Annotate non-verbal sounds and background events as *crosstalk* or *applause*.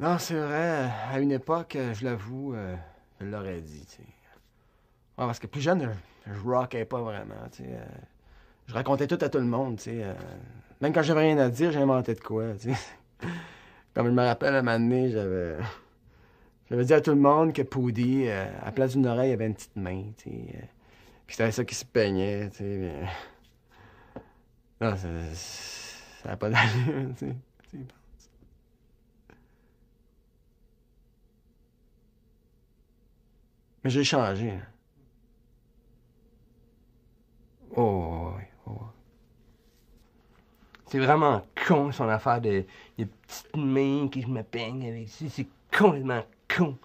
Non, c'est vrai. À une époque, euh, je l'avoue, euh, je l'aurais dit. Ouais, parce que plus jeune, je, rockais pas vraiment. Euh. je racontais tout à tout le monde. T'sais, même quand j'avais rien à dire, j'inventais de quoi. *laughs* Comme je me rappelle, à un moment donné, j'avais. J'avais dit à tout le monde que Poudy, à place d'une oreille, avait une petite main, tu sais. puis c'était ça qui se peignait, tu *laughs* Non, ça n'a pas d'allure, tu sais. Mais j'ai changé. Oh, C'est vraiment con, son affaire de, petites mains qui me peignent avec ça. C'est complètement con.